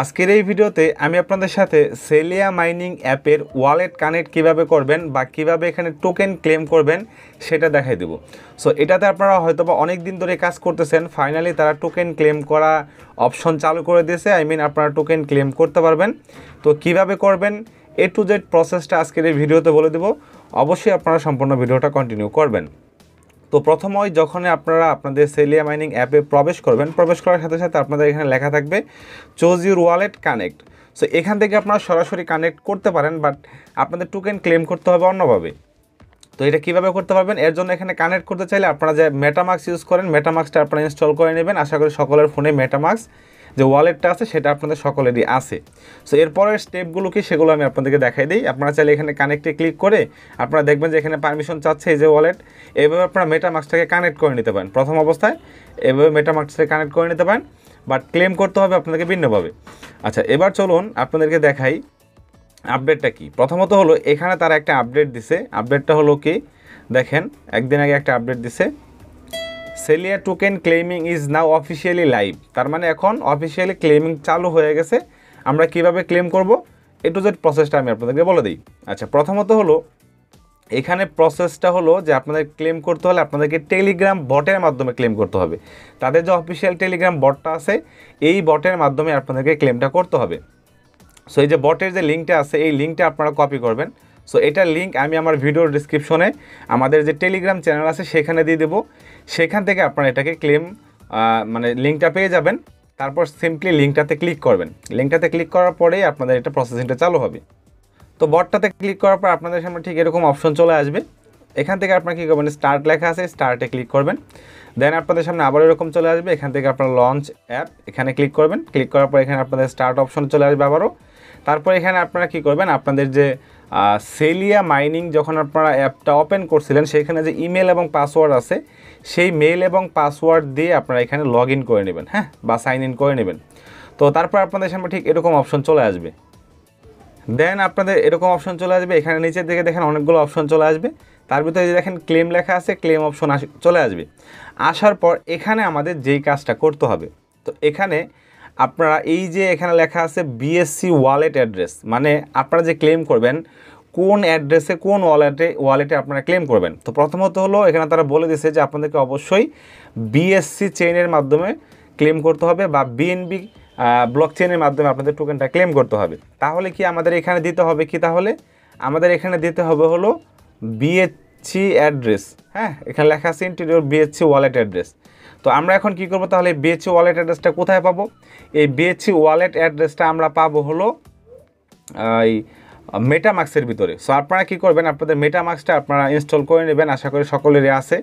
আজকের এই ভিডিওতে আমি আপনাদের সাথে সেলিয়া মাইনিং অ্যাপের ওয়ালেট কানেক্ট কিভাবে করবেন বা কিভাবে এখানে টোকেন ক্লেম করবেন সেটা দেখাই দেব সো এটাতে আপনারা হয়তোবা অনেক দিন ধরে কাজ করতেছেন ফাইনালি তারা টোকেন ক্লেম করা অপশন চালু করে দিয়েছে আই মিন আপনারা টোকেন ক্লেম করতে পারবেন তো কিভাবে করবেন এ টু জেড প্রসেসটা আজকের এই ভিডিওতে বলে দেব অবশ্যই আপনারা সম্পূর্ণ ভিডিওটা কন্টিনিউ করবেন তো প্রথম হয় যখন আপনারা আপনাদের সেলিয়া মাইনিং অ্যাপে প্রবেশ করবেন প্রবেশ করার সাথে সাথে আপনাদের এখানে লেখা থাকবে choose your wallet connect so এখান থেকে আপনারা সরাসরি কানেক্ট করতে পারেন বাট আপনাদের টোকেন ক্লেম করতে হবে অন্যভাবে তো এটা কীভাবে করতে পারবেন এর জন্য এখানে কানেক্ট করতে চাইলে আপনারা যে মেটামাক্স ইউজ করেন মেটামাক্সটা আপনারা ইনস্টল করে নেবেন আশা করি সকলের ফোনে মেটামাক্স যে ওয়ালেটটা আছে সেটা আপনাদের সকলেরই আছে সো এরপরের স্টেপগুলো কি সেগুলো আমি আপনাদেরকে দেখাই দিই আপনারা চাইলে এখানে কানেক্টে ক্লিক করে আপনারা দেখবেন যে এখানে পারমিশন চাচ্ছে এই যে ওয়ালেট এভাবে আপনারা মাস্কটাকে কানেক্ট করে নিতে পারেন প্রথম অবস্থায় এভাবে মেটামার্কসটাকে কানেক্ট করে নিতে পারেন বাট ক্লেম করতে হবে আপনাদেরকে ভিন্নভাবে আচ্ছা এবার চলুন আপনাদেরকে দেখাই আপডেটটা কি প্রথমত হলো এখানে তারা একটা আপডেট দিছে আপডেটটা হলো কি দেখেন একদিন আগে একটা আপডেট দিছে Celia token claiming is now officially live তার মানে এখন অফিসিয়ালি ক্লেমিং চালু হয়ে গেছে আমরা কিভাবে ক্লেম করব এ টু জেড প্রসেসটা আমি আপনাদেরকে বলে দিই আচ্ছা প্রথমত হলো এখানে প্রসেসটা হলো যে আপনাদের ক্লেম করতে হলে আপনাদেরকে টেলিগ্রাম বটের মাধ্যমে ক্লেম করতে হবে তাদের যে অফিসিয়াল টেলিগ্রাম বটটা আছে এই বটের মাধ্যমে আপনাদেরকে ক্লেমটা করতে হবে সো এই যে বটের যে লিঙ্কটা আছে এই লিঙ্কটা আপনারা কপি করবেন সো এটার লিঙ্ক আমি আমার ভিডিওর ডিসক্রিপশনে আমাদের যে টেলিগ্রাম চ্যানেল আছে সেখানে দিয়ে দেবো সেখান থেকে আপনারা এটাকে ক্লেম মানে লিঙ্কটা পেয়ে যাবেন তারপর সিম্পলি লিঙ্কটাতে ক্লিক করবেন লিঙ্কটাতে ক্লিক করার পরেই আপনাদের এটা প্রসেসিংটা চালু হবে তো বটটাতে ক্লিক করার পর আপনাদের সামনে ঠিক এরকম অপশন চলে আসবে এখান থেকে আপনারা কী করবেন স্টার্ট লেখা আছে স্টার্টে ক্লিক করবেন দেন আপনাদের সামনে আবার এরকম চলে আসবে এখান থেকে আপনার লঞ্চ অ্যাপ এখানে ক্লিক করবেন ক্লিক করার পর এখানে আপনাদের স্টার্ট অপশন চলে আসবে আবারও তারপর এখানে আপনারা কি করবেন আপনাদের যে সেলিয়া মাইনিং যখন আপনারা অ্যাপটা ওপেন করছিলেন সেখানে যে ইমেল এবং পাসওয়ার্ড আছে সেই মেল এবং পাসওয়ার্ড দিয়ে আপনারা এখানে লগ করে নেবেন হ্যাঁ বা সাইন ইন করে নেবেন তো তারপর আপনাদের সামনে ঠিক এরকম অপশন চলে আসবে দেন আপনাদের এরকম অপশন চলে আসবে এখানে নিচের দিকে দেখেন অনেকগুলো অপশন চলে আসবে তার ভিতরে যে দেখেন ক্লেম লেখা আছে ক্লেম অপশন চলে আসবে আসার পর এখানে আমাদের যেই কাজটা করতে হবে তো এখানে আপনারা এই যে এখানে লেখা আছে বিএসসি ওয়ালেট অ্যাড্রেস মানে আপনারা যে ক্লেম করবেন কোন অ্যাড্রেসে কোন ওয়ালেটে ওয়ালেটে আপনারা ক্লেম করবেন তো প্রথমত হলো এখানে তারা বলে দিয়েছে যে আপনাদেরকে অবশ্যই বিএসসি চেইনের মাধ্যমে ক্লেম করতে হবে বা বিএনবি ব্লক চেইনের মাধ্যমে আপনাদের টোকেনটা ক্লেম করতে হবে তাহলে কি আমাদের এখানে দিতে হবে কি তাহলে আমাদের এখানে দিতে হবে হলো বিএসসি অ্যাড্রেস হ্যাঁ এখানে লেখা আছে ইন্টেরিয়র বিএসসি ওয়ালেট অ্যাড্রেস তো আমরা এখন কি করব তাহলে বেচি ওয়ালেট অ্যাড্রেসটা কোথায় পাবো এই বেচি ওয়ালেট অ্যাড্রেসটা আমরা পাবো হলো এই মেটামাক্সের ভিতরে সো আপনারা কী করবেন আপনাদের মেটামাক্সটা আপনারা ইনস্টল করে নেবেন আশা করি সকলেরই আছে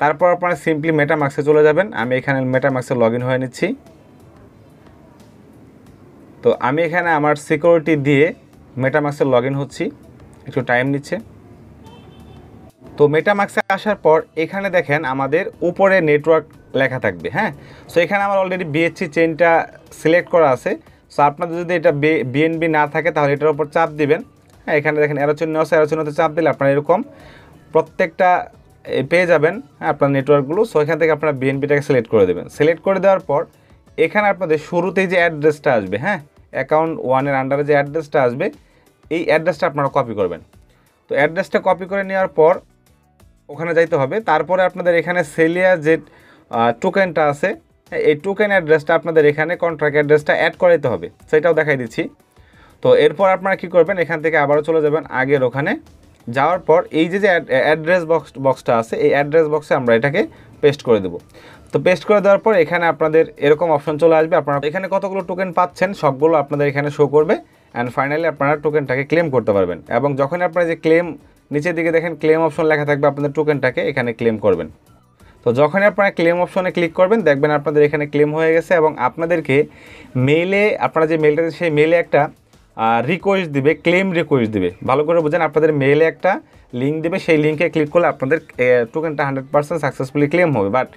তারপর আপনারা সিম্পলি মেটামাক্সে চলে যাবেন আমি এখানে মেটামাক্সে লগ ইন হয়ে নিচ্ছি তো আমি এখানে আমার সিকিউরিটি দিয়ে মেটামাক্সে লগ ইন হচ্ছি একটু টাইম নিচ্ছে তো মেটামাক্সে আসার পর এখানে দেখেন আমাদের উপরে নেটওয়ার্ক লেখা থাকবে হ্যাঁ সো এখানে আমার অলরেডি বিএসসি চেনটা সিলেক্ট করা আছে সো আপনাদের যদি এটা বিএনবি না থাকে তাহলে এটার উপর চাপ দিবেন হ্যাঁ এখানে দেখেন এরো চিহ্ন আছে এরো চিহ্নতে চাপ দিলে আপনারা এরকম প্রত্যেকটা পেয়ে যাবেন হ্যাঁ আপনার নেটওয়ার্কগুলো সো এখান থেকে আপনারা বিএনপিটাকে সিলেক্ট করে দেবেন সিলেক্ট করে দেওয়ার পর এখানে আপনাদের শুরুতেই যে অ্যাড্রেসটা আসবে হ্যাঁ অ্যাকাউন্ট ওয়ানের আন্ডারে যে অ্যাড্রেসটা আসবে এই অ্যাড্রেসটা আপনারা কপি করবেন তো অ্যাড্রেসটা কপি করে নেওয়ার পর ওখানে যাইতে হবে তারপরে আপনাদের এখানে সেলিয়া যে টোকেনটা আছে এই টোকেন অ্যাড্রেসটা আপনাদের এখানে কন্ট্রাক্ট অ্যাড্রেসটা অ্যাড করাইতে হবে সেটাও দেখাই দিচ্ছি তো এরপর আপনারা কি করবেন এখান থেকে আবারও চলে যাবেন আগের ওখানে যাওয়ার পর এই যে যে অ্যাড্রেস বক্স বক্সটা আছে এই অ্যাড্রেস বক্সে আমরা এটাকে পেস্ট করে দেব তো পেস্ট করে দেওয়ার পর এখানে আপনাদের এরকম অপশন চলে আসবে আপনারা এখানে কতগুলো টোকেন পাচ্ছেন সবগুলো আপনাদের এখানে শো করবে অ্যান্ড ফাইনালি আপনারা টোকেনটাকে ক্লেম করতে পারবেন এবং যখন আপনারা যে ক্লেম নিচের দিকে দেখেন ক্লেম অপশন লেখা থাকবে আপনাদের টোকেনটাকে এখানে ক্লেম করবেন তো যখনই আপনারা ক্লেম অপশনে ক্লিক করবেন দেখবেন আপনাদের এখানে ক্লেম হয়ে গেছে এবং আপনাদেরকে মেলে আপনারা যে মেলটা সেই মেলে একটা রিকোয়েস্ট দিবে ক্লেম রিকোয়েস্ট দিবে ভালো করে বোঝেন আপনাদের মেলে একটা লিঙ্ক দেবে সেই লিঙ্কে ক্লিক করলে আপনাদের টোকেনটা হান্ড্রেড পার্সেন্ট সাকসেসফুলি ক্লেম হবে বাট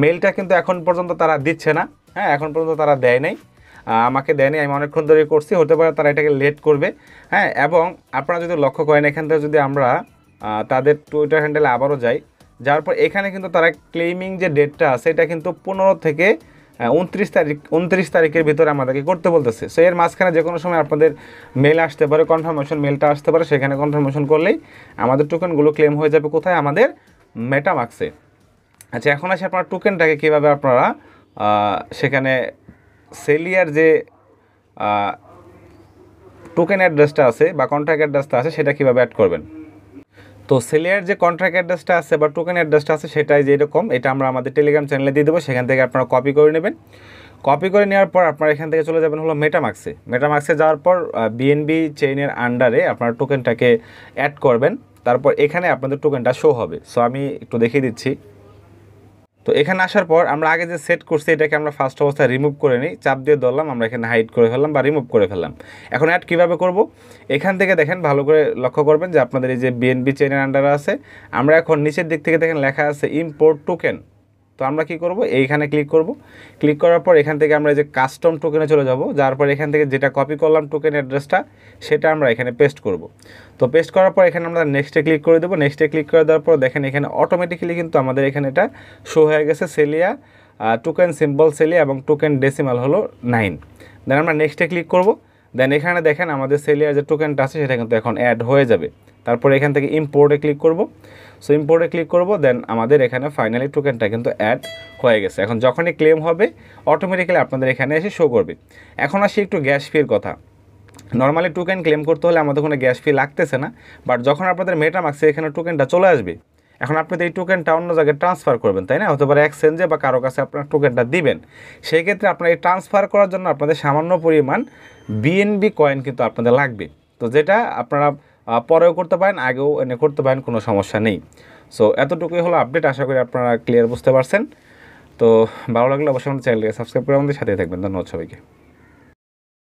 মেলটা কিন্তু এখন পর্যন্ত তারা দিচ্ছে না হ্যাঁ এখন পর্যন্ত তারা দেয় নাই আমাকে দেয়নি আমি অনেকক্ষণ ধরে করছি হতে পারে তারা এটাকে লেট করবে হ্যাঁ এবং আপনারা যদি লক্ষ্য করেন এখান থেকে যদি আমরা তাদের টুইটার হ্যান্ডেলে আবারও যাই যার পর এখানে কিন্তু তারা ক্লেমিং যে ডেটটা আছে এটা কিন্তু পনেরো থেকে উনত্রিশ তারিখ উনত্রিশ তারিখের ভিতরে আমাদেরকে করতে বলতেছে সো এর মাঝখানে যে কোনো সময় আপনাদের মেল আসতে পারে কনফার্মেশন মেলটা আসতে পারে সেখানে কনফার্মেশন করলেই আমাদের টোকেনগুলো ক্লেম হয়ে যাবে কোথায় আমাদের মেটামাক্সে আচ্ছা এখন আসে আপনার টোকেনটাকে কীভাবে আপনারা সেখানে সেলিয়ার যে টোকেন অ্যাড্রেসটা আছে বা কন্ট্রাক্ট অ্যাড্রেসটা আছে সেটা কীভাবে অ্যাড করবেন তো সেলিয়ার যে কন্ট্রাক্ট অ্যাড্রেসটা আছে বা টোকেন অ্যাড্রেসটা আছে সেটাই যে এরকম এটা আমরা আমাদের টেলিগ্রাম চ্যানেলে দিয়ে দেবো সেখান থেকে আপনারা কপি করে নেবেন কপি করে নেওয়ার পর আপনারা এখান থেকে চলে যাবেন হলো মেটামাক্সে মেটামাক্সে যাওয়ার পর বিএনবি চেইনের আন্ডারে আপনারা টোকেনটাকে অ্যাড করবেন তারপর এখানে আপনাদের টোকেনটা শো হবে সো আমি একটু দেখিয়ে দিচ্ছি তো এখানে আসার পর আমরা আগে যে সেট করছি এটাকে আমরা ফার্স্ট অবস্থায় রিমুভ করে নিই চাপ দিয়ে ধরলাম আমরা এখানে হাইট করে ফেললাম বা রিমুভ করে ফেললাম এখন অ্যাড কীভাবে করব এখান থেকে দেখেন ভালো করে লক্ষ্য করবেন যে আপনাদের এই যে বিএনবি চেনের আন্ডারে আছে আমরা এখন নিচের দিক থেকে দেখেন লেখা আছে ইম্পোর্ট টোকেন তো আমরা কি করব এইখানে ক্লিক করব ক্লিক করার পর এখান থেকে আমরা যে কাস্টম টোকেনে চলে যাব যার পর এখান থেকে যেটা কপি করলাম টোকেন অ্যাড্রেসটা সেটা আমরা এখানে পেস্ট করব তো পেস্ট করার পর এখানে আমরা নেক্সটে ক্লিক করে দেবো নেক্সটে ক্লিক করে দেওয়ার পর দেখেন এখানে অটোমেটিক্যালি কিন্তু আমাদের এখানে এটা শো হয়ে গেছে সেলিয়া টোকেন সিম্বল সেলিয়া এবং টোকেন ডেসিমাল হলো নাইন দেন আমরা নেক্সটে ক্লিক করব দেন এখানে দেখেন আমাদের সেলিয়ার যে টোকেনটা আছে সেটা কিন্তু এখন অ্যাড হয়ে যাবে তারপর এখান থেকে ইম্পোর্টে ক্লিক করব সো ইম্পোর্টে ক্লিক করব দেন আমাদের এখানে ফাইনালি টোকেনটা কিন্তু অ্যাড হয়ে গেছে এখন যখনই ক্লেম হবে অটোমেটিক্যালি আপনাদের এখানে এসে শো করবে এখন আসি একটু গ্যাস ফির কথা নর্মালি টোকেন ক্লেম করতে হলে আমাদের কোনো গ্যাস ফি লাগতেছে না বাট যখন আপনাদের মেটা মেটামাক্সে এখানে টোকেনটা চলে আসবে এখন আপনি তো এই টোকেনটা অন্য জায়গায় ট্রান্সফার করবেন তাই না হতে পারে এক্সচেঞ্জে বা কারো কাছে আপনার টোকেনটা দিবেন সেই ক্ষেত্রে আপনার এই ট্রান্সফার করার জন্য আপনাদের সামান্য পরিমাণ বিএনবি কয়েন কিন্তু আপনাদের লাগবে তো যেটা আপনারা পরেও করতে পারেন আগেও এনে করতে পারেন কোনো সমস্যা নেই সো এতটুকুই হলো আপডেট আশা করি আপনারা ক্লিয়ার বুঝতে পারছেন তো ভালো লাগলে অবশ্যই আমাদের চ্যানেলকে সাবস্ক্রাইব করে আমাদের সাথে থাকবেন ধন্যবাদ সবাইকে